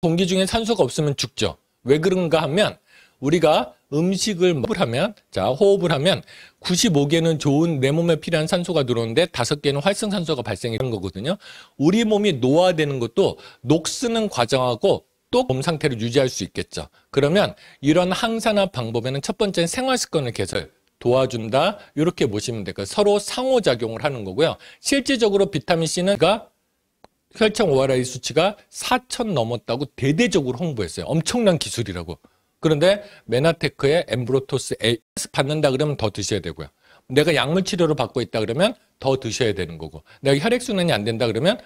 공기 중에 산소가 없으면 죽죠. 왜 그런가 하면 우리가 음식을 호흡을 하면 자 호흡을 하면 95개는 좋은 내 몸에 필요한 산소가 들어오는데 다섯 개는 활성산소가 발생하는 거거든요. 우리 몸이 노화되는 것도 녹쓰는 과정하고 또 몸 상태를 유지할 수 있겠죠. 그러면 이런 항산화 방법에는 첫 번째는 생활 습관을 개설 도와준다 이렇게 보시면 될까요? 그 서로 상호작용을 하는 거고요. 실질적으로 비타민 C는가 혈청 ORI 수치가 4천 넘었다고 대대적으로 홍보했어요. 엄청난 기술이라고. 그런데 메나테크의 엠브로토스 에이스 받는다 그러면 더 드셔야 되고요. 내가 약물 치료를 받고 있다 그러면 더 드셔야 되는 거고. 내가 혈액순환이 안 된다 그러면